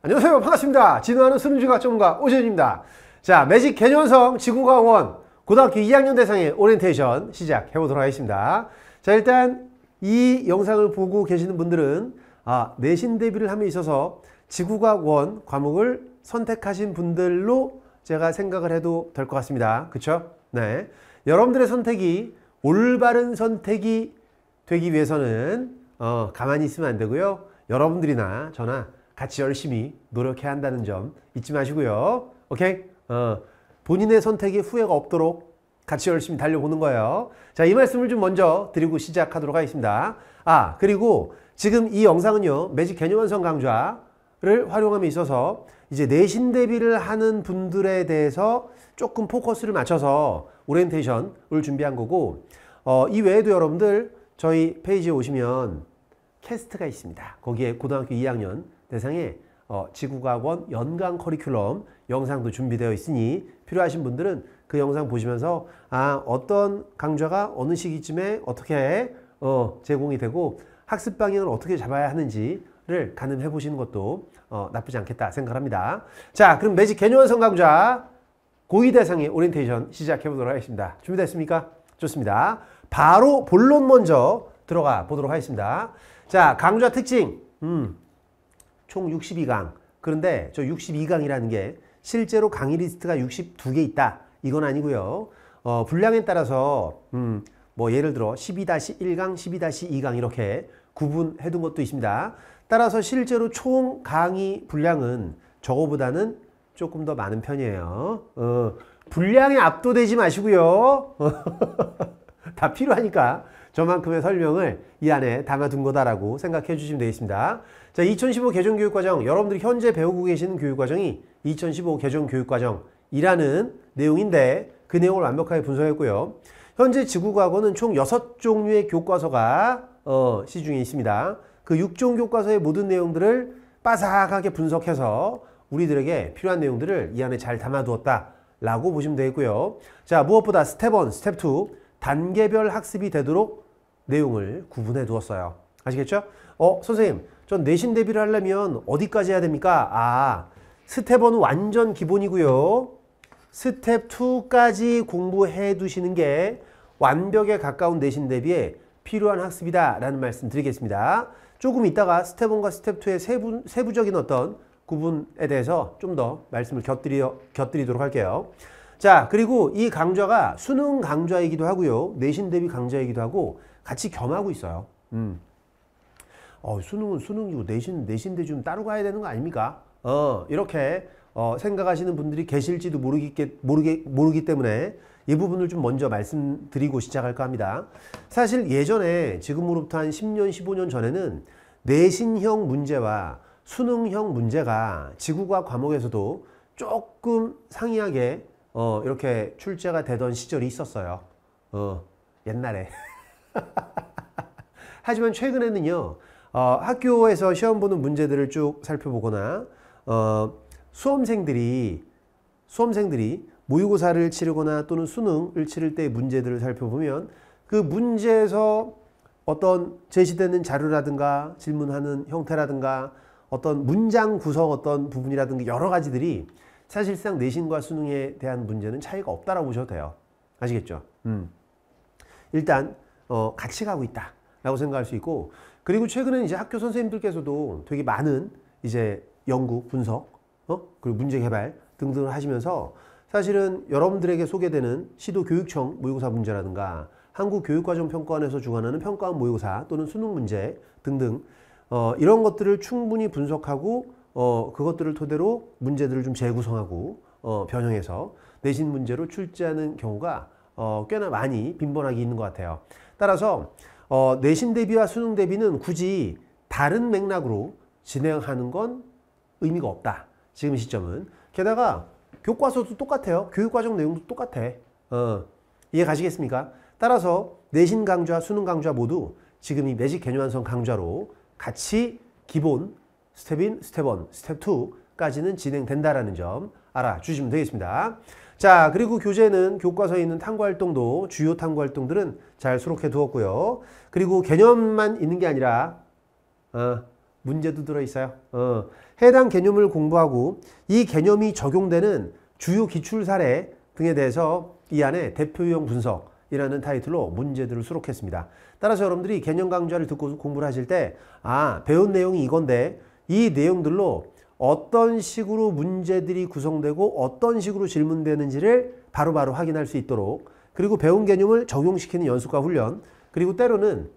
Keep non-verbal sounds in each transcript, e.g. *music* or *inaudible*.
안녕하세요 반갑습니다 진화하는 수능중학 전문가 오재현입니다 자 매직 개념성 지구과원 고등학교 2학년 대상의 오리엔테이션 시작해 보도록 하겠습니다 자 일단 이 영상을 보고 계시는 분들은 아, 내신 대비를 함에 있어서 지구과원 과목을 선택하신 분들로 제가 생각을 해도 될 것 같습니다 그쵸? 네. 여러분들의 선택이 올바른 선택이 되기 위해서는 어, 가만히 있으면 안 되고요 여러분들이나 저나 같이 열심히 노력해야 한다는 점 잊지 마시고요. 오케이? 어, 본인의 선택에 후회가 없도록 같이 열심히 달려보는 거예요. 자, 이 말씀을 좀 먼저 드리고 시작하도록 하겠습니다. 아, 그리고 지금 이 영상은요. 매직 개념 완성 강좌를 활용함에 있어서 이제 내신 대비를 하는 분들에 대해서 조금 포커스를 맞춰서 오리엔테이션을 준비한 거고 어, 이 외에도 여러분들 저희 페이지에 오시면 캐스트가 있습니다. 거기에 고등학교 2학년 대상에 어, 지구과학원 연간 커리큘럼 영상도 준비되어 있으니 필요하신 분들은 그 영상 보시면서 아 어떤 강좌가 어느 시기쯤에 어떻게 어, 제공이 되고 학습 방향을 어떻게 잡아야 하는지를 가늠해 보시는 것도 어, 나쁘지 않겠다 생각합니다. 자 그럼 매직 개념원성 강좌 고위 대상의 오리엔테이션 시작해 보도록 하겠습니다. 준비됐습니까? 좋습니다. 바로 본론 먼저 들어가 보도록 하겠습니다. 자 강좌 특징 음. 총 62강. 그런데 저 62강이라는 게 실제로 강의 리스트가 62개 있다. 이건 아니고요. 어, 분량에 따라서 음, 뭐 예를 들어 12-1강, 12-2강 이렇게 구분해 둔 것도 있습니다. 따라서 실제로 총 강의 분량은 저거보다는 조금 더 많은 편이에요. 어, 분량에 압도되지 마시고요. *laughs* 다 필요하니까 저만큼의 설명을 이 안에 담아둔 거다라고 생각해 주시면 되겠습니다. 자, 2015 개정 교육과정, 여러분들이 현재 배우고 계시는 교육과정이 2015 개정 교육과정이라는 내용인데 그 내용을 완벽하게 분석했고요. 현재 지구과학원은 총 6종류의 교과서가 어, 시중에 있습니다. 그 6종 교과서의 모든 내용들을 빠삭하게 분석해서 우리들에게 필요한 내용들을 이 안에 잘 담아두었다 라고 보시면 되겠고요. 자 무엇보다 스텝 1, 스텝 2 단계별 학습이 되도록 내용을 구분해 두었어요. 아시겠죠? 어 선생님 전 내신 대비를 하려면 어디까지 해야 됩니까? 아, 스텝 1은 완전 기본이고요. 스텝 2까지 공부해 두시는 게 완벽에 가까운 내신 대비에 필요한 학습이다 라는 말씀 드리겠습니다. 조금 이따가 스텝 1과 스텝 2의 세부, 세부적인 어떤 구분에 대해서 좀 더 말씀을 곁들이, 곁들이도록 할게요. 자 그리고 이 강좌가 수능 강좌이기도 하고요. 내신 대비 강좌이기도 하고 같이 겸하고 있어요. 음. 어, 수능은 수능이고 내신 내신대 좀 따로 가야 되는 거 아닙니까? 어, 이렇게 어, 생각하시는 분들이 계실지도 모르기, 모르기, 모르기 때문에 이 부분을 좀 먼저 말씀드리고 시작할까 합니다. 사실 예전에 지금으로부터 한 10년, 15년 전에는 내신형 문제와 수능형 문제가 지구과 과목에서도 조금 상이하게 어, 이렇게 출제가 되던 시절이 있었어요. 어, 옛날에. *laughs* 하지만 최근에는요. 어, 학교에서 시험 보는 문제들을 쭉 살펴보거나 어, 수험생들이 수험생들이 모의고사를 치르거나 또는 수능을 치를 때 문제들을 살펴보면 그 문제에서 어떤 제시되는 자료라든가 질문하는 형태라든가 어떤 문장 구성 어떤 부분이라든가 여러 가지들이 사실상 내신과 수능에 대한 문제는 차이가 없다라고 보셔도 돼요. 아시겠죠? 음. 일단 어, 같이 가고 있다라고 생각할 수 있고 그리고 최근에 이제 학교 선생님들께서도 되게 많은 이제 연구, 분석, 어? 그리고 문제 개발 등등을 하시면서 사실은 여러분들에게 소개되는 시도 교육청 모의고사 문제라든가 한국교육과정평가원에서 주관하는 평가원 모의고사 또는 수능 문제 등등 어, 이런 것들을 충분히 분석하고 어, 그것들을 토대로 문제들을 좀 재구성하고 어, 변형해서 내신 문제로 출제하는 경우가 어, 꽤나 많이 빈번하게 있는 것 같아요. 따라서 어, 내신 대비와 수능 대비는 굳이 다른 맥락으로 진행하는 건 의미가 없다. 지금 시점은. 게다가 교과서도 똑같아요. 교육과정 내용도 똑같아. 어, 이해 가시겠습니까? 따라서 내신 강좌, 수능 강좌 모두 지금 이 매직 개념 완성 강좌로 같이 기본 스텝 1, 스텝 1, 스텝 2까지는 진행된다라는 점 알아주시면 되겠습니다. 자, 그리고 교재는 교과서에 있는 탐구활동도 주요 탐구활동들은 잘 수록해 두었고요. 그리고 개념만 있는 게 아니라 어, 문제도 들어있어요. 어, 해당 개념을 공부하고 이 개념이 적용되는 주요 기출 사례 등에 대해서 이 안에 대표유형 분석, 이라는 타이틀로 문제들을 수록했습니다. 따라서 여러분들이 개념 강좌를 듣고 공부를 하실 때, 아, 배운 내용이 이건데, 이 내용들로 어떤 식으로 문제들이 구성되고 어떤 식으로 질문되는지를 바로바로 바로 확인할 수 있도록 그리고 배운 개념을 적용시키는 연습과 훈련 그리고 때로는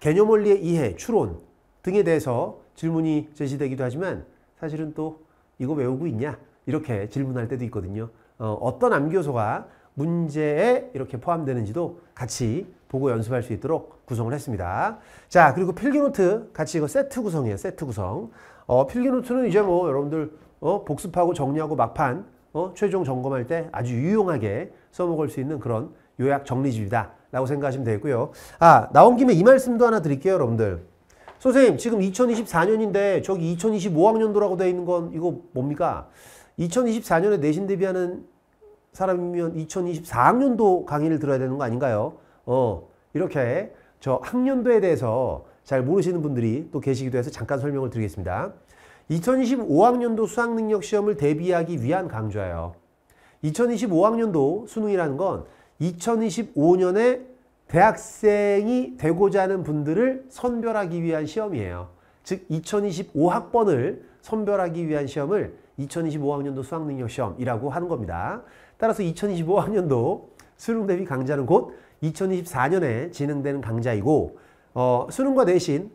개념 원리의 이해, 추론 등에 대해서 질문이 제시되기도 하지만 사실은 또 이거 외우고 있냐 이렇게 질문할 때도 있거든요. 어, 떤 암기요소가 문제에 이렇게 포함되는지도 같이 보고 연습할 수 있도록 구성을 했습니다. 자 그리고 필기노트 같이 이거 세트 구성이에요. 세트 구성. 어, 필기노트는 이제 뭐 여러분들 어, 복습하고 정리하고 막판 어, 최종 점검할 때 아주 유용하게 써먹을 수 있는 그런 요약 정리집이다 라고 생각하시면 되고요. 아 나온 김에 이 말씀도 하나 드릴게요 여러분들. 선생님 지금 2024년인데 저기 2025학년도라고 되어 있는 건 이거 뭡니까? 2024년에 내신 대비하는 사람이면 2024학년도 강의를 들어야 되는 거 아닌가요? 어 이렇게 저 학년도에 대해서 잘 모르시는 분들이 또 계시기도 해서 잠깐 설명을 드리겠습니다. 2025학년도 수학능력 시험을 대비하기 위한 강좌예요. 2025학년도 수능이라는 건 2025년에 대학생이 되고자 하는 분들을 선별하기 위한 시험이에요. 즉 2025학번을 선별하기 위한 시험을 2025학년도 수학능력 시험이라고 하는 겁니다. 따라서 2025학년도 수능 대비 강좌는 곧 2024년에 진행되는 강좌이고 어, 수능과 내신의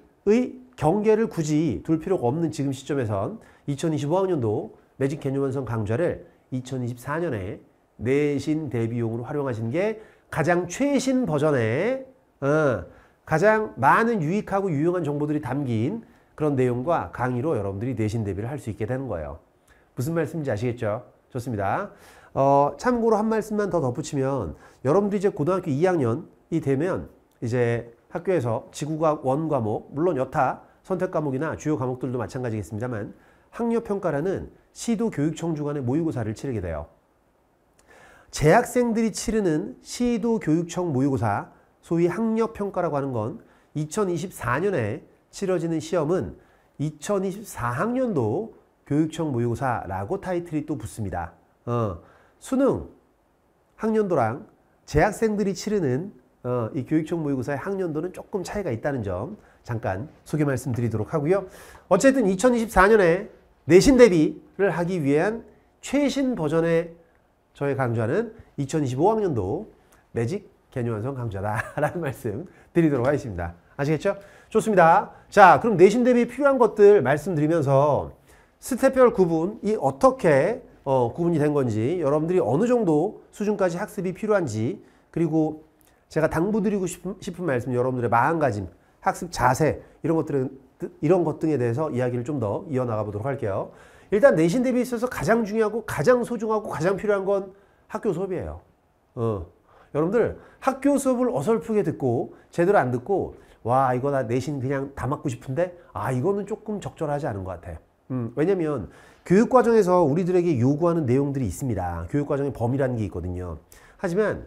경계를 굳이 둘 필요가 없는 지금 시점에선 2025학년도 매직 개념 완성 강좌를 2024년에 내신 대비용으로 활용하시는 게 가장 최신 버전의 어, 가장 많은 유익하고 유용한 정보들이 담긴 그런 내용과 강의로 여러분들이 내신 대비를 할 수 있게 되는 거예요. 무슨 말씀인지 아시겠죠? 좋습니다. 어, 참고로 한 말씀만 더 덧붙이면 여러분들이 이제 고등학교 2학년이 되면 이제 학교에서 지구과학 원 과목, 물론 여타 선택 과목이나 주요 과목들도 마찬가지겠습니다만 학력평가라는 시도 교육청 주관의 모의고사를 치르게 돼요. 재학생들이 치르는 시도 교육청 모의고사, 소위 학력평가라고 하는 건 2024년에 치러지는 시험은 2024학년도 교육청 모의고사라고 타이틀이 또 붙습니다. 어, 수능 학년도랑 재학생들이 치르는 어, 이 교육청 모의고사의 학년도는 조금 차이가 있다는 점 잠깐 소개 말씀드리도록 하고요. 어쨌든 2024년에 내신 대비를 하기 위한 최신 버전의 저의 강좌는 2025학년도 매직 개념 완성 강좌다라는 *laughs* 말씀 드리도록 하겠습니다. 아시겠죠? 좋습니다. 자 그럼 내신 대비 필요한 것들 말씀드리면서 스텝별 구분이 어떻게 어, 구분이 된 건지 여러분들이 어느 정도 수준까지 학습이 필요한지 그리고 제가 당부드리고 싶은, 싶은 말씀 여러분들의 마음가짐, 학습 자세 이런 것들은 이런 것 등에 대해서 이야기를 좀 더 이어나가 보도록 할게요. 일단 내신 대비에 있어서 가장 중요하고 가장 소중하고 가장 필요한 건 학교 수업이에요. 어. 여러분들 학교 수업을 어설프게 듣고 제대로 안 듣고 와 이거 나 내신 그냥 다 맞고 싶은데 아 이거는 조금 적절하지 않은 것 같아. 음, 왜냐면 교육과정에서 우리들에게 요구하는 내용들이 있습니다. 교육과정의 범위라는 게 있거든요. 하지만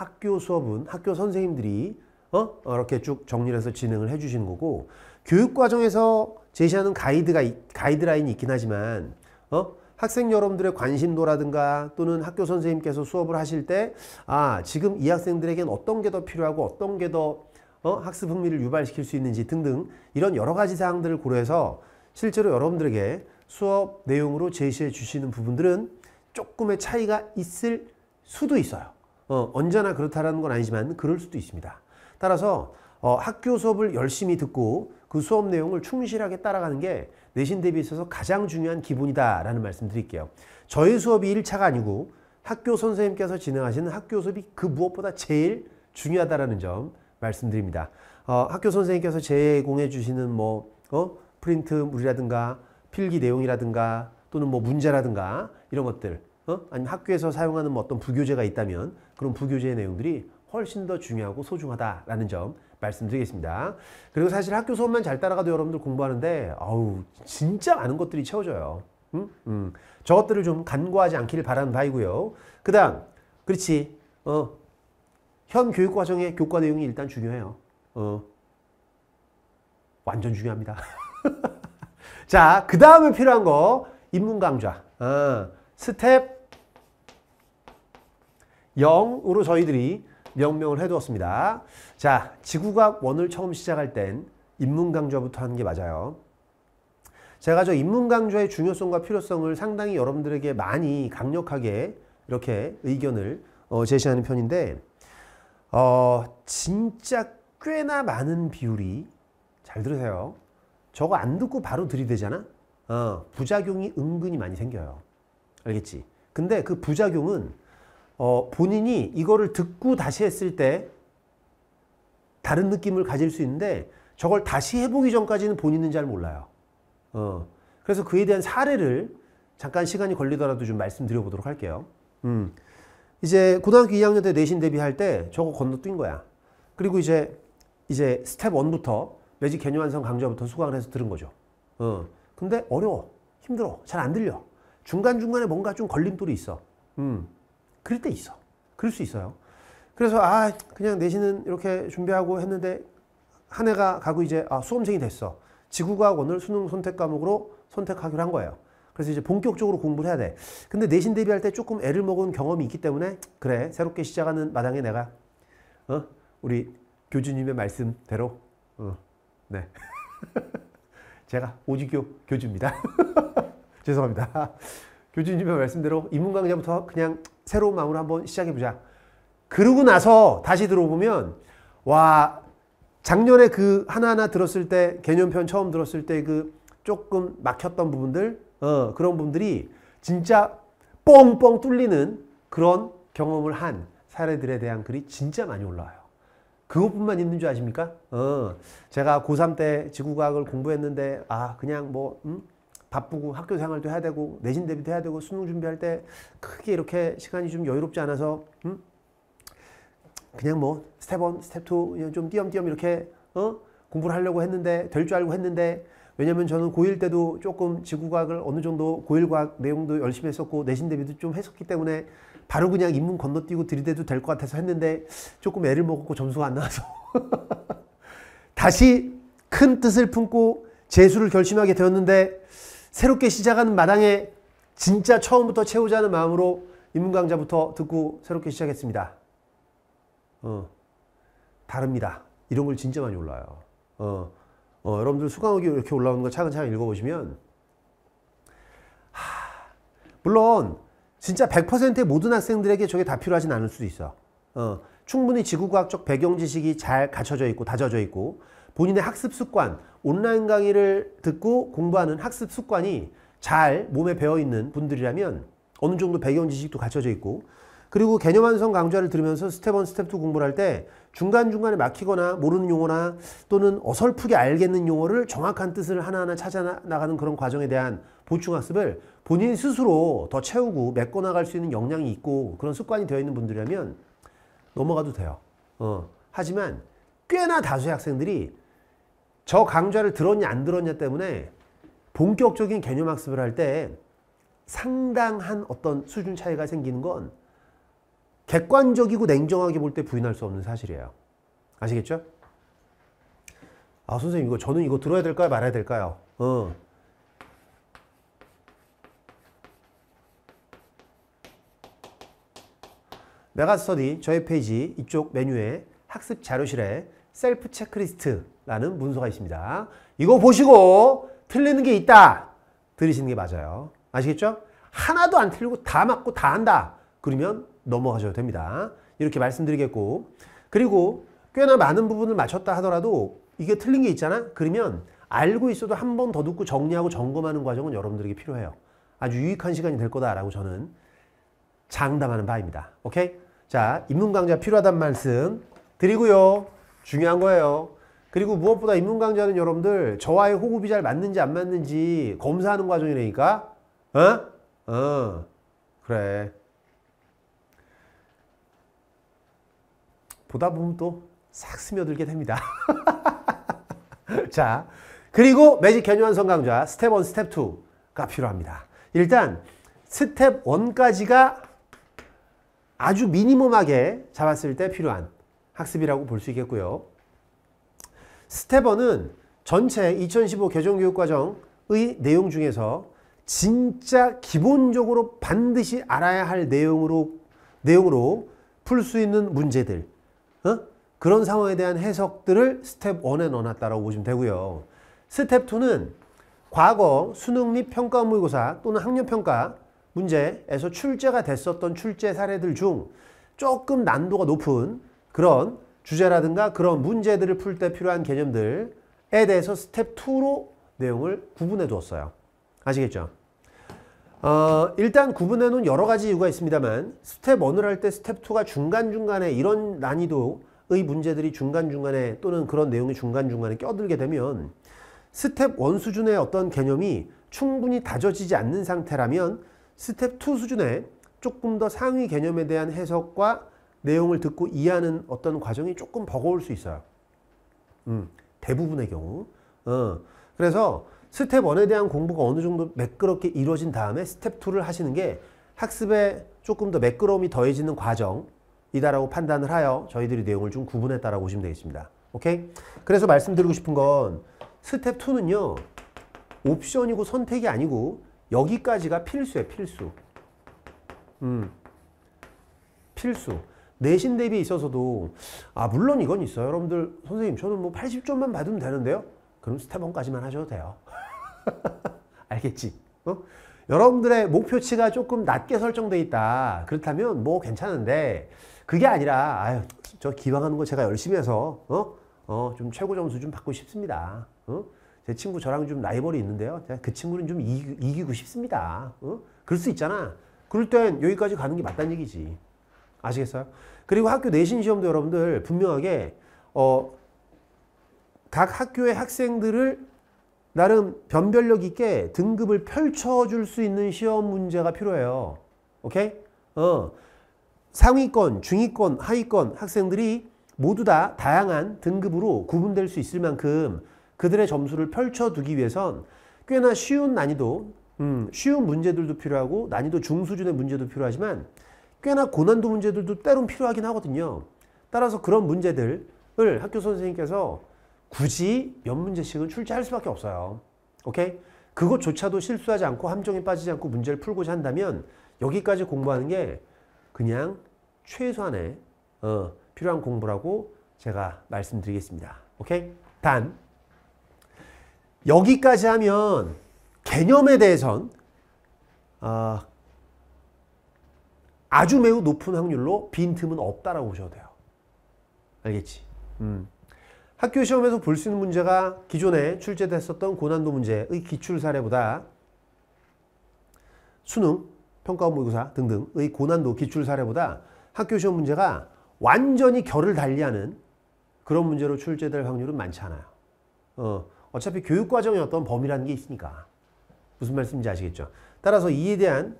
학교 수업은 학교 선생님들이 어? 이렇게 쭉 정리를 해서 진행을 해 주시는 거고 교육 과정에서 제시하는 가이드가 가이드라인이 있긴 하지만 어? 학생 여러분들의 관심도라든가 또는 학교 선생님께서 수업을 하실 때 아, 지금 이 학생들에겐 어떤 게 더 필요하고 어떤 게 더 어? 학습 흥미를 유발시킬 수 있는지 등등 이런 여러 가지 사항들을 고려해서 실제로 여러분들에게 수업 내용으로 제시해 주시는 부분들은 조금의 차이가 있을 수도 있어요. 어, 언제나 그렇다라는 건 아니지만 그럴 수도 있습니다. 따라서 어, 학교 수업을 열심히 듣고 그 수업 내용을 충실하게 따라가는 게 내신 대비에 있어서 가장 중요한 기본이다라는 말씀 드릴게요. 저희 수업이 1차가 아니고 학교 선생님께서 진행하시는 학교 수업이 그 무엇보다 제일 중요하다라는 점 말씀드립니다. 어, 학교 선생님께서 제공해 주시는 뭐 어? 프린트물이라든가 필기 내용이라든가 또는 뭐 문제라든가 이런 것들 어? 아니면 학교에서 사용하는 뭐 어떤 부교재가 있다면 그런 부교재의 내용들이 훨씬 더 중요하고 소중하다라는 점 말씀드리겠습니다. 그리고 사실 학교 수업만 잘 따라가도 여러분들 공부하는데 어우 진짜 많은 것들이 채워져요. 음? 음. 저것들을 좀 간과하지 않기를 바라는 바이고요. 그 다음 그렇지 어, 현 교육 과정의 교과 내용이 일단 중요해요. 어, 완전 중요합니다. *laughs* 자, 그 다음에 필요한 거 인문 강좌. 어. 스텝 0으로 저희들이 명명을 해두었습니다. 자, 지구과학 을 처음 시작할 땐 인문강좌부터 하는 게 맞아요. 제가 저 인문강좌의 중요성과 필요성을 상당히 여러분들에게 많이 강력하게 이렇게 의견을 어, 제시하는 편인데 어, 진짜 꽤나 많은 비율이 잘 들으세요. 저거 안 듣고 바로 들이대잖아? 어, 부작용이 은근히 많이 생겨요. 알겠지? 근데 그 부작용은 어, 본인이 이거를 듣고 다시 했을 때 다른 느낌을 가질 수 있는데 저걸 다시 해보기 전까지는 본인은 잘 몰라요. 어, 그래서 그에 대한 사례를 잠깐 시간이 걸리더라도 좀 말씀드려보도록 할게요. 음, 이제 고등학교 2학년 때 내신 대비할 때 저거 건너뛴 거야. 그리고 이제 이제 스텝 1부터 매직 개념 완성 강좌부터 수강을 해서 들은 거죠. 어, 근데 어려워. 힘들어. 잘 안 들려. 중간중간에 뭔가 좀 걸림돌이 있어. 음. 그럴 때 있어. 그럴 수 있어요. 그래서 아, 그냥 내신은 이렇게 준비하고 했는데 한 해가 가고 이제 아, 수험생이 됐어. 지구과학 오늘 수능 선택 과목으로 선택하기로 한 거예요. 그래서 이제 본격적으로 공부를 해야 돼. 근데 내신 대비할 때 조금 애를 먹은 경험이 있기 때문에 그래 새롭게 시작하는 마당에 내가 어? 우리 교주님의 말씀대로 어. 네 *laughs* 제가 오지교 교주입니다. *laughs* *laughs* 죄송합니다. *laughs* 교주님의 말씀대로 인문강좌부터 그냥 새로운 마음으로 한번 시작해보자. 그러고 나서 다시 들어보면 와 작년에 그 하나하나 들었을 때 개념편 처음 들었을 때 그 조금 막혔던 부분들 어, 그런 분들이 진짜 뻥뻥 뚫리는 그런 경험을 한 사례들에 대한 글이 진짜 많이 올라와요. 그것뿐만 있는 줄 아십니까? 어, 제가 고3 때 지구과학을 공부했는데 아 그냥 뭐 음? 바쁘고 학교 생활도 해야 되고 내신 대비도 해야 되고 수능 준비할 때 크게 이렇게 시간이 좀 여유롭지 않아서 음? 그냥 뭐 스텝 1, 스텝 2좀 띄엄띄엄 이렇게 어? 공부를 하려고 했는데 될 줄 알고 했는데 왜냐면 저는 고1 때도 조금 지구과학을 어느 정도 고1과학 내용도 열심히 했었고 내신 대비도 좀 했었기 때문에 바로 그냥 입문 건너뛰고 들이대도 될 것 같아서 했는데 조금 애를 먹었고 점수가 안 나와서 *laughs* 다시 큰 뜻을 품고 재수를 결심하게 되었는데 새롭게 시작하는 마당에 진짜 처음부터 채우자는 마음으로 입문 강좌부터 듣고 새롭게 시작했습니다. 어, 다릅니다. 이런 걸 진짜 많이 올라요. 어, 어, 여러분들 수강하기 이렇게 올라오는 거 차근차근 읽어보시면 하, 물론 진짜 100%의 모든 학생들에게 저게 다 필요하진 않을 수도 있어. 어, 충분히 지구과학적 배경 지식이 잘 갖춰져 있고 다져져 있고 본인의 학습 습관, 온라인 강의를 듣고 공부하는 학습 습관이 잘 몸에 배어있는 분들이라면 어느 정도 배경 지식도 갖춰져 있고 그리고 개념 완성 강좌를 들으면서 스텝 1, 스텝 2 공부를 할 때 중간중간에 막히거나 모르는 용어나 또는 어설프게 알겠는 용어를 정확한 뜻을 하나하나 찾아 나가는 그런 과정에 대한 보충 학습을 본인 스스로 더 채우고 메꿔 나갈 수 있는 역량이 있고 그런 습관이 되어 있는 분들이라면 넘어가도 돼요. 어. 하지만 꽤나 다수의 학생들이 저 강좌를 들었냐 안 들었냐 때문에 본격적인 개념 학습을 할 때 상당한 어떤 수준 차이가 생기는 건 객관적이고 냉정하게 볼 때 부인할 수 없는 사실이에요. 아시겠죠? 아 선생님 이거 저는 이거 들어야 될까요 말아야 될까요? 어. 메가스터디 저희 페이지 이쪽 메뉴에 학습 자료실에 셀프 체크리스트 라는 문서가 있습니다. 이거 보시고 틀리는 게 있다. 들으시는 게 맞아요. 아시겠죠? 하나도 안 틀리고 다 맞고 다 한다. 그러면 넘어가셔도 됩니다. 이렇게 말씀드리겠고 그리고 꽤나 많은 부분을 맞췄다 하더라도 이게 틀린 게 있잖아? 그러면 알고 있어도 한 번 더 듣고 정리하고 점검하는 과정은 여러분들에게 필요해요. 아주 유익한 시간이 될 거다라고 저는 장담하는 바입니다. 오케이? 자, 입문 강좌 필요하단 말씀 드리고요. 중요한 거예요. 그리고 무엇보다 입문 강좌는 여러분들 저와의 호흡이 잘 맞는지 안 맞는지 검사하는 과정이니까 어? 어. 그래. 보다 보면 또 싹 스며들게 됩니다. *laughs* 자, 그리고 매직 견유한성 강좌 스텝 1, 스텝 2가 필요합니다. 일단 스텝 1까지가 아주 미니멈하게 잡았을 때 필요한 학습이라고 볼 수 있겠고요. 스텝원는 전체 2015 개정교육과정의 내용 중에서 진짜 기본적으로 반드시 알아야 할 내용으로 내용으로 풀 수 있는 문제들 어? 그런 상황에 대한 해석들을 스텝 1에 넣어놨다고 보시면 되고요. 스텝 2는 과거 수능 및 평가 모의고사 또는 학력평가 문제에서 출제가 됐었던 출제 사례들 중 조금 난도가 높은 그런 주제라든가 그런 문제들을 풀 때 필요한 개념들에 대해서 스텝 2로 내용을 구분해 두었어요. 아시겠죠? 어, 일단 구분해 놓은 여러 가지 이유가 있습니다만 스텝 1을 할 때 스텝 2가 중간중간에 이런 난이도의 문제들이 중간중간에 또는 그런 내용이 중간중간에 껴들게 되면 스텝 1 수준의 어떤 개념이 충분히 다져지지 않는 상태라면 스텝 2 수준의 조금 더 상위 개념에 대한 해석과 내용을 듣고 이해하는 어떤 과정이 조금 버거울 수 있어요. 음, 대부분의 경우. 어, 그래서 스텝 1에 대한 공부가 어느 정도 매끄럽게 이루어진 다음에 스텝 2를 하시는 게 학습에 조금 더 매끄러움이 더해지는 과정이다라고 판단을 하여 저희들이 내용을 좀 구분했다라고 보시면 되겠습니다. 오케이? 그래서 말씀드리고 싶은 건 스텝 2는요. 옵션이고 선택이 아니고 여기까지가 필수예요. 필수. 음. 필수. 내신 대비에 있어서도 아 물론 이건 있어요. 여러분들 선생님 저는 뭐 80점만 받으면 되는데요. 그럼 스텝원까지만 하셔도 돼요. *laughs* 알겠지? 어? 여러분들의 목표치가 조금 낮게 설정돼 있다. 그렇다면 뭐 괜찮은데 그게 아니라 아유 저 기왕하는 거 제가 열심히 해서 어? 어, 좀 최고 점수 좀 받고 싶습니다. 어? 제 친구 저랑 좀 라이벌이 있는데요. 제가 그 친구는 좀 이기, 고 싶습니다. 어? 그럴 수 있잖아. 그럴 땐 여기까지 가는 게 맞다는 얘기지. 아시겠어요? 그리고 학교 내신 시험도 여러분들 분명하게 어, 각 학교의 학생들을 나름 변별력 있게 등급을 펼쳐줄 수 있는 시험 문제가 필요해요. 오케이? 어. 상위권, 중위권, 하위권 학생들이 모두 다 다양한 등급으로 구분될 수 있을 만큼 그들의 점수를 펼쳐두기 위해선 꽤나 쉬운 난이도, 음, 쉬운 문제들도 필요하고 난이도 중수준의 문제도 필요하지만 꽤나 고난도 문제들도 때론 필요하긴 하거든요. 따라서 그런 문제들을 학교 선생님께서 굳이 몇 문제씩은 출제할 수밖에 없어요. 오케이? 그것조차도 실수하지 않고 함정에 빠지지 않고 문제를 풀고자 한다면 여기까지 공부하는 게 그냥 최소한의 어, 필요한 공부라고 제가 말씀드리겠습니다. 오케이? 단 여기까지 하면 개념에 대해선 어, 아주 매우 높은 확률로 빈틈은 없다라고 보셔도 돼요. 알겠지? 음. 학교 시험에서 볼 수 있는 문제가 기존에 출제됐었던 고난도 문제의 기출 사례보다 수능, 평가원 모의고사 등등의 고난도 기출 사례보다 학교 시험 문제가 완전히 결을 달리하는 그런 문제로 출제될 확률은 많지 않아요. 어, 어차피 교육과정의 어떤 범위라는 게 있으니까. 무슨 말씀인지 아시겠죠? 따라서 이에 대한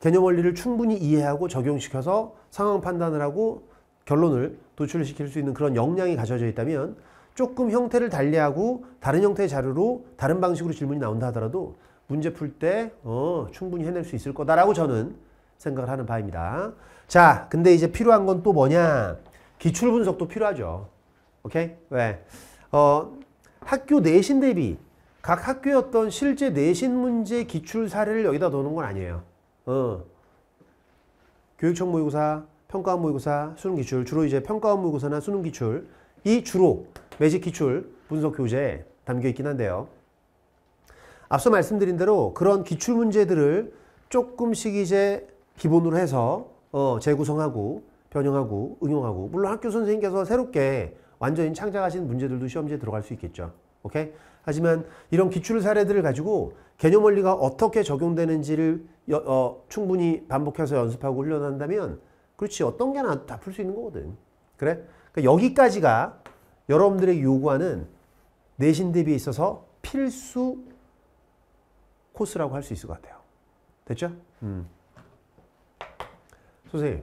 개념 원리를 충분히 이해하고 적용시켜서 상황 판단을 하고 결론을 도출시킬 수 있는 그런 역량이 가져져 있다면 조금 형태를 달리하고 다른 형태의 자료로 다른 방식으로 질문이 나온다 하더라도 문제 풀때 어, 충분히 해낼 수 있을 거다라고 저는 생각을 하는 바입니다. 자, 근데 이제 필요한 건 또 뭐냐? 기출 분석도 필요하죠. 오케이? 왜? 어, 학교 내신 대비 각 학교의 어떤 실제 내신 문제 기출 사례를 여기다 넣는 건 아니에요. 어, 교육청 모의고사, 평가원 모의고사, 수능 기출 주로 이제 평가원 모의고사나 수능 기출 이 주로 매직 기출 분석 교재에 담겨 있긴 한데요. 앞서 말씀드린 대로 그런 기출 문제들을 조금씩 이제 기본으로 해서 어, 재구성하고 변형하고 응용하고 물론 학교 선생님께서 새롭게 완전히 창작하신 문제들도 시험지에 들어갈 수 있겠죠. 오케이? 하지만 이런 기출 사례들을 가지고 개념 원리가 어떻게 적용되는지를 여, 어, 충분히 반복해서 연습하고 훈련한다면 그렇지 어떤 게 하나 다 풀 수 있는 거거든. 그래? 그러니까 여기까지가 여러분들의 요구하는 내신 대비에 있어서 필수 코스라고 할 수 있을 것 같아요. 됐죠? 음. 선생님,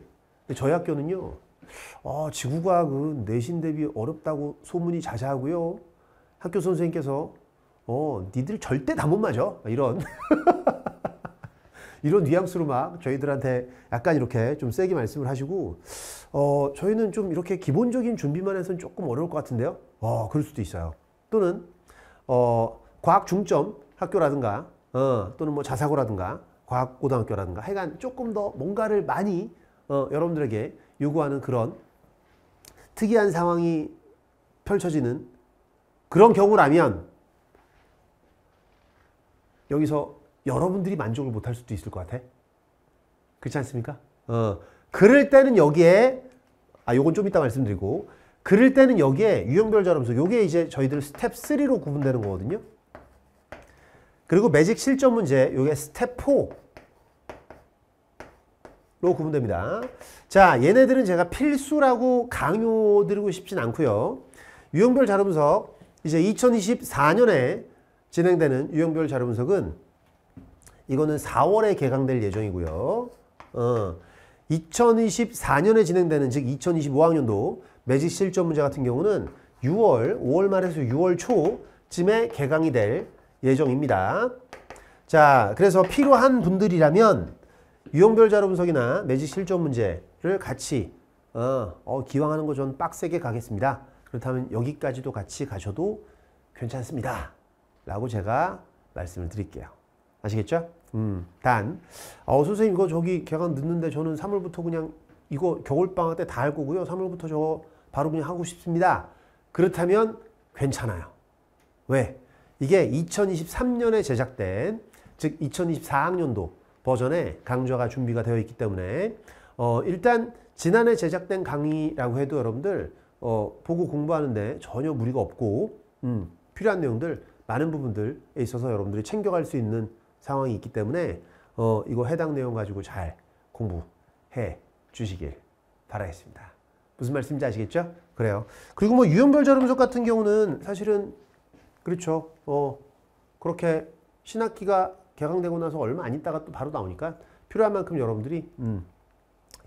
저희 학교는요. 아, 지구과학은 그 내신 대비 어렵다고 소문이 자자하고요. 학교 선생님께서 어, 니들 절대 다 못 맞아. 이런 *laughs* 이런 뉘앙스로 막 저희들한테 약간 이렇게 좀 세게 말씀을 하시고 어 저희는 좀 이렇게 기본적인 준비만 해서는 조금 어려울 것 같은데요. 어 그럴 수도 있어요. 또는 어 과학 중점 학교라든가 어 또는 뭐 자사고라든가 과학 고등학교라든가 하여간 조금 더 뭔가를 많이 어 여러분들에게 요구하는 그런 특이한 상황이 펼쳐지는 그런 경우라면 여기서 여러분들이 만족을 못 할 수도 있을 것 같아. 그렇지 않습니까? 어, 그럴 때는 여기에 아 요건 좀 이따 말씀드리고 그럴 때는 여기에 유형별 자람수 요게 이제 저희들 스텝 3로 구분되는 거거든요. 그리고 매직 실전 문제 요게 스텝 4로 구분됩니다. 자 얘네들은 제가 필수라고 강요드리고 싶진 않고요. 유형별 자료 분석 이제 2024년에 진행되는 유형별 자료 분석은 이거는 4월에 개강될 예정이고요. 어, 2024년에 진행되는 즉 2025학년도 매직 실전 문제 같은 경우는 6월, 5월 말에서 6월 초쯤에 개강이 될 예정입니다. 자, 그래서 필요한 분들이라면 유형별 자료 분석이나 매직 실전 문제를 같이 어, 어 기왕하는 거 전 빡세게 가겠습니다. 그렇다면 여기까지도 같이 가셔도 괜찮습니다. 라고 제가 말씀을 드릴게요. 아시겠죠? 음, 단. 어, 선생님, 이거 저기 개강 늦는데 저는 3월부터 그냥 이거 겨울방학 때 다 할 거고요. 3월부터 저거 바로 그냥 하고 싶습니다. 그렇다면 괜찮아요. 왜? 이게 2023년에 제작된, 즉 2024학년도 버전의 강좌가 준비가 되어 있기 때문에, 어, 일단 지난해 제작된 강의라고 해도 여러분들, 어, 보고 공부하는데 전혀 무리가 없고, 음, 필요한 내용들, 많은 부분들에 있어서 여러분들이 챙겨갈 수 있는 상황이 있기 때문에 어, 이거 해당 내용 가지고 잘 공부해 주시길 바라겠습니다. 무슨 말씀인지 아시겠죠? 그래요. 그리고 뭐 유연별 자음속 같은 경우는 사실은 그렇죠. 어, 그렇게 신학기가 개강되고 나서 얼마 안 있다가 또 바로 나오니까 필요한 만큼 여러분들이 음,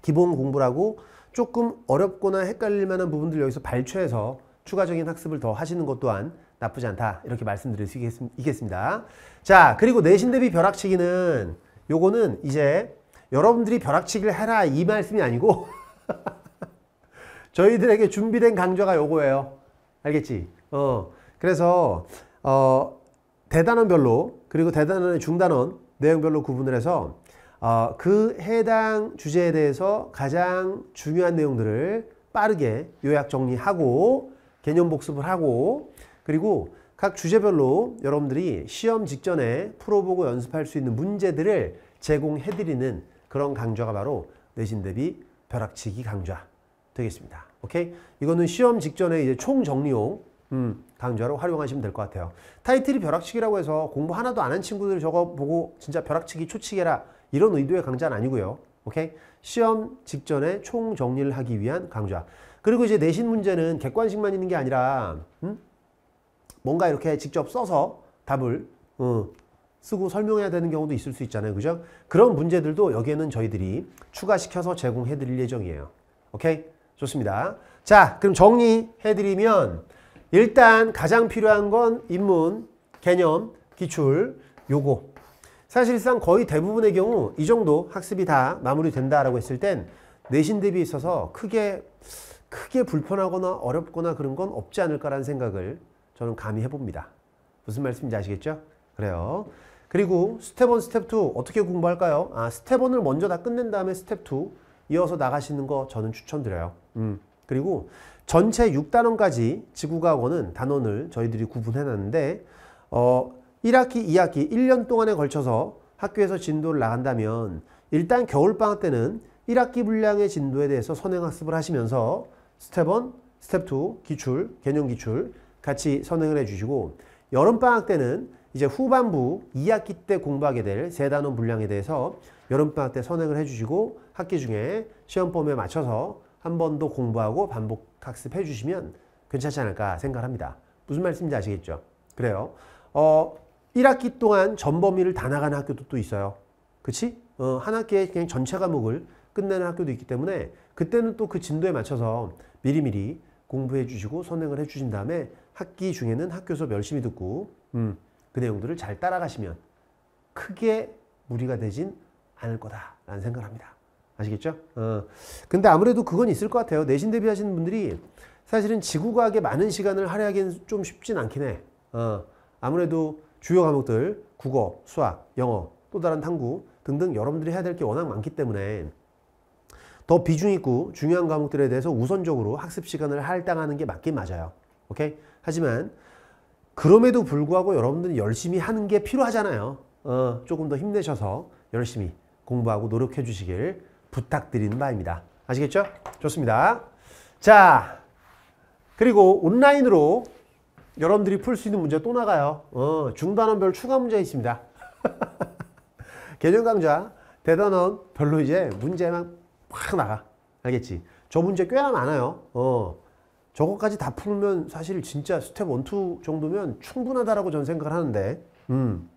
기본 공부라고 조금 어렵거나 헷갈릴 만한 부분들 여기서 발췌해서 추가적인 학습을 더 하시는 것 또한 나쁘지 않다 이렇게 말씀드릴 수 있겠습니다. 자 그리고 내신 대비 벼락치기는 요거는 이제 여러분들이 벼락치기를 해라 이 말씀이 아니고 *laughs* 저희들에게 준비된 강좌가 요거예요. 알겠지? 어 그래서 어 대단원별로 그리고 대단원의 중단원 내용별로 구분을 해서 어, 그 해당 주제에 대해서 가장 중요한 내용들을 빠르게 요약 정리하고 개념 복습을 하고 그리고 각 주제별로 여러분들이 시험 직전에 풀어보고 연습할 수 있는 문제들을 제공해드리는 그런 강좌가 바로 내신 대비 벼락치기 강좌 되겠습니다. 오케이? 이거는 시험 직전에 이제 총정리용 음, 강좌로 활용하시면 될 것 같아요. 타이틀이 벼락치기라고 해서 공부 하나도 안 한 친구들 저거 보고 진짜 벼락치기 초치게라 이런 의도의 강좌는 아니고요. 오케이? 시험 직전에 총정리를 하기 위한 강좌. 그리고 이제 내신 문제는 객관식만 있는 게 아니라 음? 뭔가 이렇게 직접 써서 답을 어, 쓰고 설명해야 되는 경우도 있을 수 있잖아요. 그죠? 그런 문제들도 여기에는 저희들이 추가시켜서 제공해 드릴 예정이에요. 오케이? 좋습니다. 자, 그럼 정리해 드리면 일단 가장 필요한 건 입문, 개념, 기출, 요거. 사실상 거의 대부분의 경우 이 정도 학습이 다 마무리된다라고 했을 땐 내신 대비 있어서 크게 크게 불편하거나 어렵거나 그런 건 없지 않을까라는 생각을 저는 감히 해봅니다. 무슨 말씀인지 아시겠죠? 그래요. 그리고 스텝 1, 스텝 2 어떻게 공부할까요? 아, 스텝 1을 먼저 다 끝낸 다음에 스텝 2 이어서 나가시는 거 저는 추천드려요. 음. 그리고 전체 6단원까지 지구과학원은 단원을 저희들이 구분해놨는데 어, 1학기, 2학기 1년 동안에 걸쳐서 학교에서 진도를 나간다면 일단 겨울방학 때는 1학기 분량의 진도에 대해서 선행학습을 하시면서 스텝 1, 스텝 2, 기출, 개념 기출 같이 선행을 해주시고 여름방학 때는 이제 후반부 2학기 때 공부하게 될 세 단원 분량에 대해서 여름방학 때 선행을 해주시고 학기 중에 시험 범위에 맞춰서 한 번 더 공부하고 반복 학습해 주시면 괜찮지 않을까 생각합니다. 무슨 말씀인지 아시겠죠? 그래요. 어, 1학기 동안 전 범위를 다 나가는 학교도 또 있어요. 그치? 어, 한 학기에 그냥 전체 과목을 끝내는 학교도 있기 때문에 그때는 또 그 진도에 맞춰서 미리미리 공부해 주시고 선행을 해 주신 다음에 학기 중에는 학교 수업 열심히 듣고 음, 그 내용들을 잘 따라가시면 크게 무리가 되진 않을 거다라는 생각을 합니다. 아시겠죠? 어, 근데 아무래도 그건 있을 것 같아요. 내신 대비하시는 분들이 사실은 지구과학에 많은 시간을 할애하기는 좀 쉽진 않긴 해. 어, 아무래도 주요 과목들 국어, 수학, 영어, 또 다른 탐구 등등 여러분들이 해야 될 게 워낙 많기 때문에 더 비중 있고 중요한 과목들에 대해서 우선적으로 학습 시간을 할당하는 게 맞긴 맞아요. 오케이? 하지만 그럼에도 불구하고 여러분들은 열심히 하는 게 필요하잖아요. 어, 조금 더 힘내셔서 열심히 공부하고 노력해 주시길 부탁드리는 바입니다. 아시겠죠? 좋습니다. 자, 그리고 온라인으로 여러분들이 풀 수 있는 문제 또 나가요. 어, 중단원별 추가 문제 있습니다. *laughs* 개념 강좌, 대단원 별로 이제 문제만 확 나가. 알겠지? 저 문제 꽤나 많아요. 어, 저것까지다 풀면 사실 진짜 스텝 1, 2 정도면 충분하다라고 저는 생각을 하는데 음.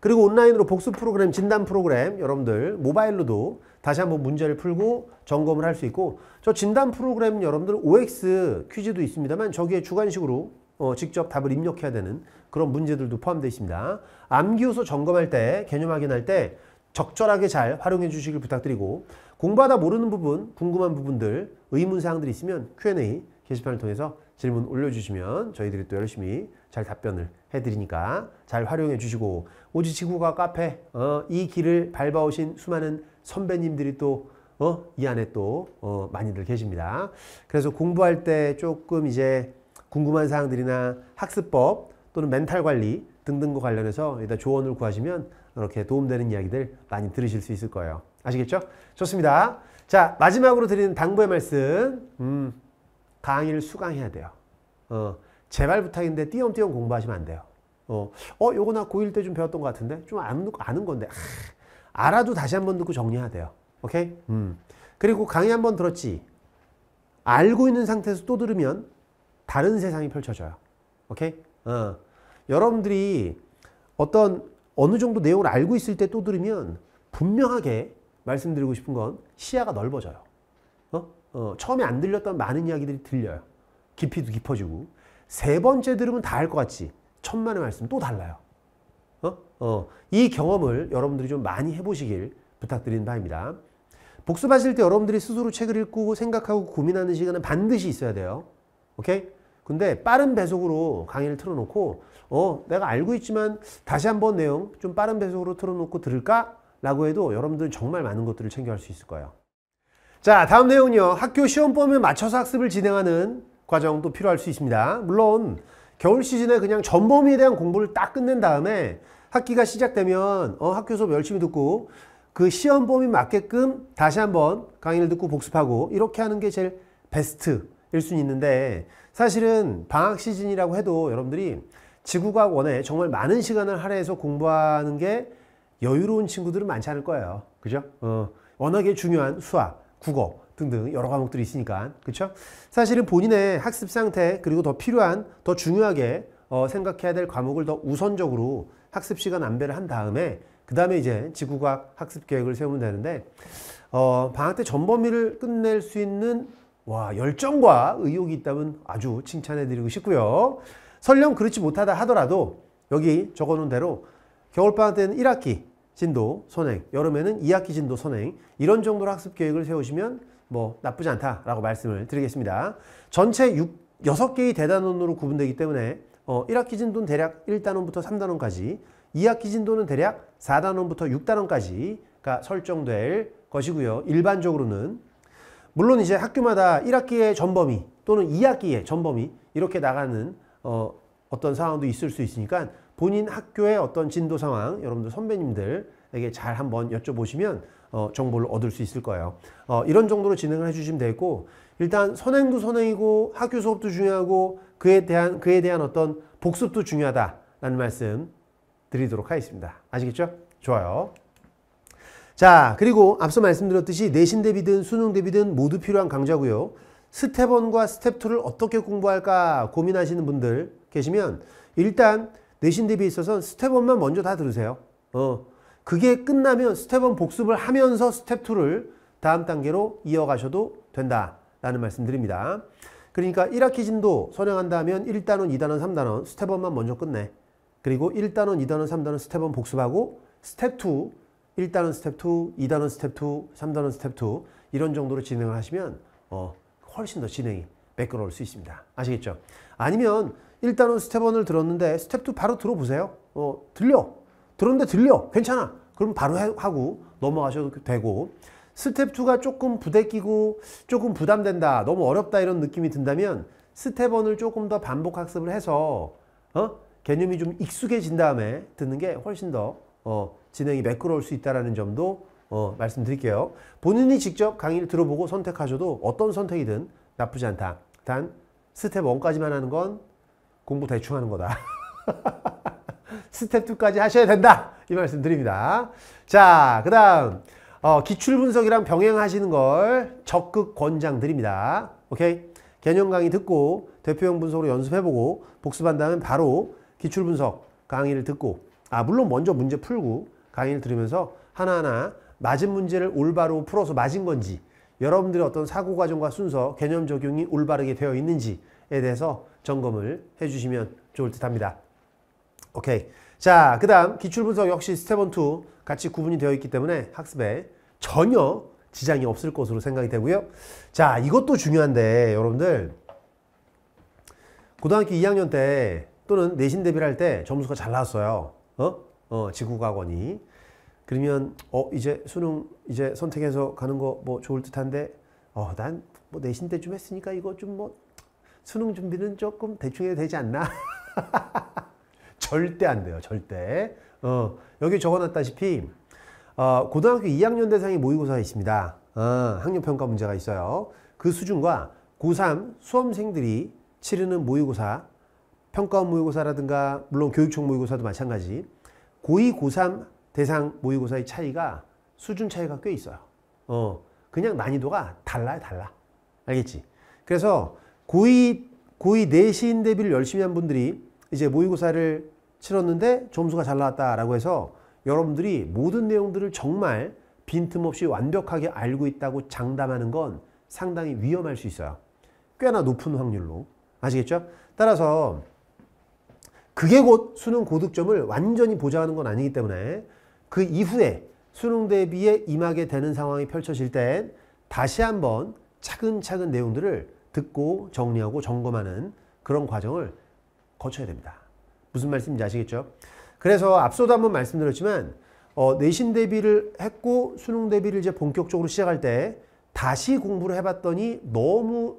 그리고 온라인으로 복습 프로그램, 진단 프로그램 여러분들 모바일로도 다시 한번 문제를 풀고 점검을 할 수 있고 저 진단 프로그램 여러분들 OX 퀴즈도 있습니다만 저기에 주관식으로 어, 직접 답을 입력해야 되는 그런 문제들도 포함되어 있습니다. 암기호소 점검할 때 개념 확인할 때 적절하게 잘 활용해 주시길 부탁드리고 공부하다 모르는 부분, 궁금한 부분들, 의문사항들이 있으면 Q&A 게시판을 통해서 질문 올려주시면 저희들이 또 열심히 잘 답변을 해드리니까 잘 활용해 주시고 오지지구가 카페 어, 이 길을 밟아오신 수많은 선배님들이 또 어, 이 안에 또 어, 많이들 계십니다. 그래서 공부할 때 조금 이제 궁금한 사항들이나 학습법 또는 멘탈 관리 등등과 관련해서 일단 조언을 구하시면 이렇게 도움되는 이야기들 많이 들으실 수 있을 거예요. 아시겠죠? 좋습니다. 자, 마지막으로 드리는 당부의 말씀. 음, 강의를 수강해야 돼요. 어, 제발 부탁인데 띄엄띄엄 공부하시면 안 돼요. 어, 어 요거 나 고1 때 좀 배웠던 것 같은데? 좀 아는, 아는 건데. 아, 알아도 다시 한 번 듣고 정리해야 돼요. 오케이? 음. 그리고 강의 한 번 들었지. 알고 있는 상태에서 또 들으면 다른 세상이 펼쳐져요. 오케이? 어. 여러분들이 어떤 어느 정도 내용을 알고 있을 때 또 들으면 분명하게 말씀드리고 싶은 건 시야가 넓어져요. 어? 어, 처음에 안 들렸던 많은 이야기들이 들려요. 깊이도 깊어지고. 세 번째 들으면 다 알 것 같지. 천만의 말씀 또 달라요. 어? 어, 이 경험을 여러분들이 좀 많이 해보시길 부탁드리는 바입니다. 복습하실 때 여러분들이 스스로 책을 읽고 생각하고 고민하는 시간은 반드시 있어야 돼요. 오케이? 근데 빠른 배속으로 강의를 틀어놓고 어 내가 알고 있지만 다시 한번 내용 좀 빠른 배속으로 틀어놓고 들을까? 라고 해도 여러분들 정말 많은 것들을 챙겨갈 수 있을 거예요. 자 다음 내용은요. 학교 시험범에 맞춰서 학습을 진행하는 과정도 필요할 수 있습니다. 물론 겨울 시즌에 그냥 전범위에 대한 공부를 딱 끝낸 다음에 학기가 시작되면 어, 학교 수업 열심히 듣고 그 시험 범위 맞게끔 다시 한번 강의를 듣고 복습하고 이렇게 하는 게 제일 베스트 일 수는 있는데 사실은 방학 시즌이라고 해도 여러분들이 지구과학 원에 정말 많은 시간을 할애해서 공부하는 게 여유로운 친구들은 많지 않을 거예요. 그죠? 어, 워낙에 중요한 수학, 국어 등등 여러 과목들이 있으니까. 그쵸? 사실은 본인의 학습 상태 그리고 더 필요한, 더 중요하게 어, 생각해야 될 과목을 더 우선적으로 학습 시간 안배를 한 다음에 그 다음에 이제 지구과학 학습 계획을 세우면 되는데 어, 방학 때전 범위를 끝낼 수 있는 와 열정과 의욕이 있다면 아주 칭찬해드리고 싶고요. 설령 그렇지 못하다 하더라도 여기 적어놓은 대로 겨울방학 때는 1학기 진도 선행, 여름에는 2학기 진도 선행 이런 정도로 학습 계획을 세우시면 뭐 나쁘지 않다라고 말씀을 드리겠습니다. 전체 6, 6개의 대단원으로 구분되기 때문에 어, 1학기 진도는 대략 1단원부터 3단원까지 2학기 진도는 대략 4단원부터 6단원까지가 설정될 것이고요. 일반적으로는 물론 이제 학교마다 1학기의 전범위 또는 2학기의 전범위 이렇게 나가는 어, 어떤 상황도 있을 수 있으니까 본인 학교의 어떤 진도 상황 여러분들 선배님들에게 잘 한번 여쭤보시면 어, 정보를 얻을 수 있을 거예요. 어, 이런 정도로 진행을 해주시면 되고 일단 선행도 선행이고 학교 수업도 중요하고 그에 대한 그에 대한 어떤 복습도 중요하다라는 말씀 드리도록 하겠습니다. 아시겠죠? 좋아요. 자 그리고 앞서 말씀드렸듯이 내신 대비든 수능 대비든 모두 필요한 강좌고요. 스텝 1과 스텝 2를 어떻게 공부할까 고민하시는 분들 계시면 일단 내신 대비에 있어서 스텝 1만 먼저 다 들으세요. 어, 그게 끝나면 스텝 1 복습을 하면서 스텝 2를 다음 단계로 이어가셔도 된다라는 말씀드립니다. 그러니까 1학기 진도 선행한다 면 1단원, 2단원, 3단원 스텝 1만 먼저 끝내. 그리고 1단원, 2단원, 3단원 스텝 1 복습하고 스텝 2 1단원 스텝 2, 2단원 스텝 2, 3단원 스텝 2 이런 정도로 진행을 하시면 어, 훨씬 더 진행이 매끄러울 수 있습니다. 아시겠죠? 아니면 1단원 스텝 1을 들었는데 스텝 2 바로 들어보세요. 어, 들려. 들었는데 들려. 괜찮아. 그럼 바로 해, 하고 넘어가셔도 되고 스텝 2가 조금 부대끼고 조금 부담된다. 너무 어렵다 이런 느낌이 든다면 스텝 1을 조금 더 반복 학습을 해서 어? 개념이 좀 익숙해진 다음에 듣는 게 훨씬 더 어, 진행이 매끄러울 수 있다는 점도 어, 말씀드릴게요. 본인이 직접 강의를 들어보고 선택하셔도 어떤 선택이든 나쁘지 않다. 단 스텝 1까지만 하는 건 공부 대충 하는 거다. *laughs* 스텝 2까지 하셔야 된다. 이 말씀 드립니다. 자, 그 다음 어, 기출분석이랑 병행하시는 걸 적극 권장드립니다. 오케이? 개념 강의 듣고 대표형 분석으로 연습해보고 복습한 다음에 바로 기출분석 강의를 듣고 아, 물론 먼저 문제 풀고 강의를 들으면서 하나하나 맞은 문제를 올바로 풀어서 맞은 건지 여러분들의 어떤 사고 과정과 순서, 개념 적용이 올바르게 되어 있는지에 대해서 점검을 해주시면 좋을 듯 합니다. 오케이. 자, 그 다음 기출분석 역시 스텝 1, 2 같이 구분이 되어 있기 때문에 학습에 전혀 지장이 없을 것으로 생각이 되고요. 자, 이것도 중요한데 여러분들 고등학교 2학년 때 또는 내신 대비를 할 때 점수가 잘 나왔어요. 어? 어, 지구과학원이. 그러면 어 이제 수능 이제 선택해서 가는 거 뭐 좋을 듯한데 어난 뭐 내신 때 좀 했으니까 이거 좀 뭐 수능 준비는 조금 대충 해도 되지 않나? *laughs* 절대 안 돼요. 절대. 어 여기 적어놨다시피 어, 고등학교 2학년 대상의 모의고사 있습니다. 어, 학력평가 문제가 있어요. 그 수준과 고3 수험생들이 치르는 모의고사 평가 모의고사라든가 물론 교육청 모의고사도 마찬가지 고2, 고3 대상 모의고사의 차이가 수준 차이가 꽤 있어요. 어, 그냥 난이도가 달라요, 달라. 알겠지? 그래서 고2, 고2 내신 대비를 열심히 한 분들이 이제 모의고사를 치렀는데 점수가 잘 나왔다라고 해서 여러분들이 모든 내용들을 정말 빈틈없이 완벽하게 알고 있다고 장담하는 건 상당히 위험할 수 있어요. 꽤나 높은 확률로. 아시겠죠? 따라서 그게 곧 수능 고득점을 완전히 보장하는 건 아니기 때문에 그 이후에 수능 대비에 임하게 되는 상황이 펼쳐질 땐 다시 한번 차근차근 내용들을 듣고 정리하고 점검하는 그런 과정을 거쳐야 됩니다. 무슨 말씀인지 아시겠죠? 그래서 앞서도 한번 말씀드렸지만 어, 내신 대비를 했고 수능 대비를 이제 본격적으로 시작할 때 다시 공부를 해봤더니 너무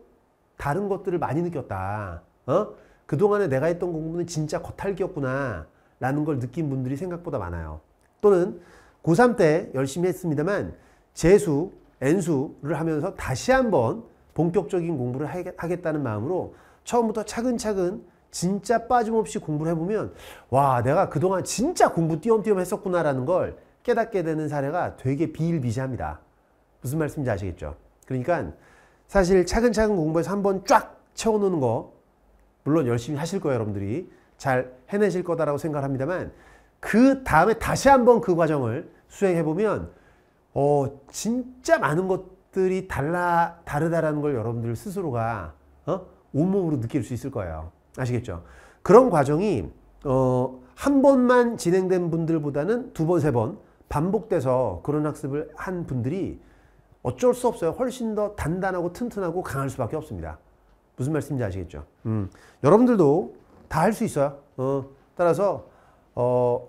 다른 것들을 많이 느꼈다. 어? 그동안에 내가 했던 공부는 진짜 겉핥기였구나 라는 걸 느낀 분들이 생각보다 많아요. 또는 고3 때 열심히 했습니다만 재수, N수를 하면서 다시 한번 본격적인 공부를 하겠다는 마음으로 처음부터 차근차근 진짜 빠짐없이 공부를 해보면 와 내가 그동안 진짜 공부 띄엄띄엄 했었구나라는 걸 깨닫게 되는 사례가 되게 비일비재합니다. 무슨 말씀인지 아시겠죠? 그러니까 사실 차근차근 공부해서 한번 쫙 채워놓는 거 물론 열심히 하실 거예요, 여러분들이. 잘 해내실 거다라고 생각 합니다만 그 다음에 다시 한번 그 과정을 수행해 보면 어 진짜 많은 것들이 달라 다르다라는 걸 여러분들 스스로가 어? 온몸으로 느낄 수 있을 거예요. 아시겠죠? 그런 과정이 어, 한 번만 진행된 분들보다는 두 번, 세 번 반복돼서 그런 학습을 한 분들이 어쩔 수 없어요. 훨씬 더 단단하고 튼튼하고 강할 수밖에 없습니다. 무슨 말씀인지 아시겠죠? 음. 여러분들도 다 할 수 있어요. 어. 따라서 어,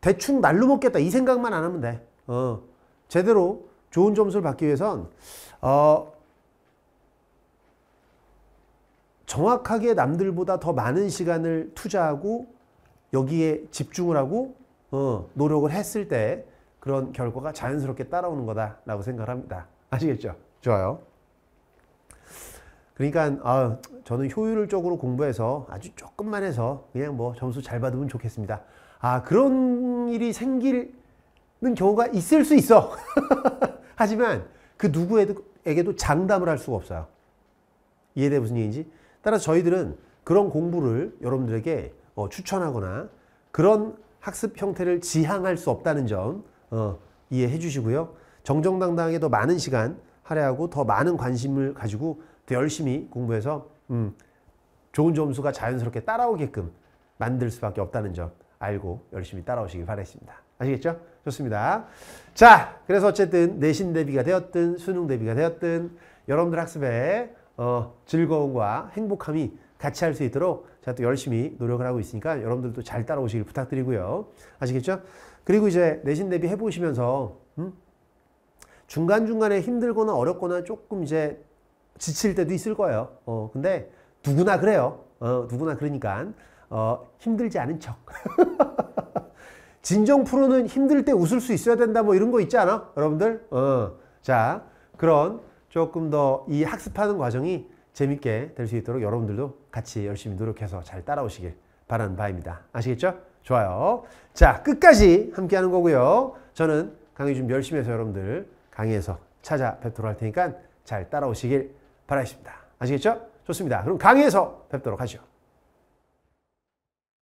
대충 날로 먹겠다 이 생각만 안 하면 돼. 어. 제대로 좋은 점수를 받기 위해선 어, 정확하게 남들보다 더 많은 시간을 투자하고 여기에 집중을 하고 어, 노력을 했을 때 그런 결과가 자연스럽게 따라오는 거다라고 생각합니다. 아시겠죠? 좋아요. 그러니까 아, 저는 효율적으로 공부해서 아주 조금만 해서 그냥 뭐 점수 잘 받으면 좋겠습니다. 아 그런 일이 생기는 경우가 있을 수 있어. *laughs* 하지만 그 누구에게도 장담을 할 수가 없어요. 이해돼 무슨 얘기인지? 따라서 저희들은 그런 공부를 여러분들에게 어, 추천하거나 그런 학습 형태를 지향할 수 없다는 점 어, 이해해 주시고요. 정정당당하게 더 많은 시간 할애하고 더 많은 관심을 가지고 더 열심히 공부해서 음, 좋은 점수가 자연스럽게 따라오게끔 만들 수밖에 없다는 점 알고 열심히 따라오시길 바라겠습니다. 아시겠죠? 좋습니다. 자, 그래서 어쨌든 내신 대비가 되었든 수능 대비가 되었든 여러분들 학습에 어, 즐거움과 행복함이 같이 할 수 있도록 제가 또 열심히 노력을 하고 있으니까 여러분들도 잘 따라오시길 부탁드리고요. 아시겠죠? 그리고 이제 내신 대비 해보시면서 음? 중간중간에 힘들거나 어렵거나 조금 이제 지칠 때도 있을 거예요. 어, 근데 누구나 그래요. 어, 누구나 그러니까. 어, 힘들지 않은 척. *laughs* 진정 프로는 힘들 때 웃을 수 있어야 된다 뭐 이런 거 있지 않아? 여러분들? 어, 자, 그런 조금 더 이 학습하는 과정이 재밌게 될 수 있도록 여러분들도 같이 열심히 노력해서 잘 따라오시길 바라는 바입니다. 아시겠죠? 좋아요. 자, 끝까지 함께하는 거고요. 저는 강의 좀 열심히 해서 여러분들 강의에서 찾아뵙도록 할 테니까 잘 따라오시길 바라십니다. 아시겠죠? 좋습니다. 그럼 강의에서 뵙도록 하죠.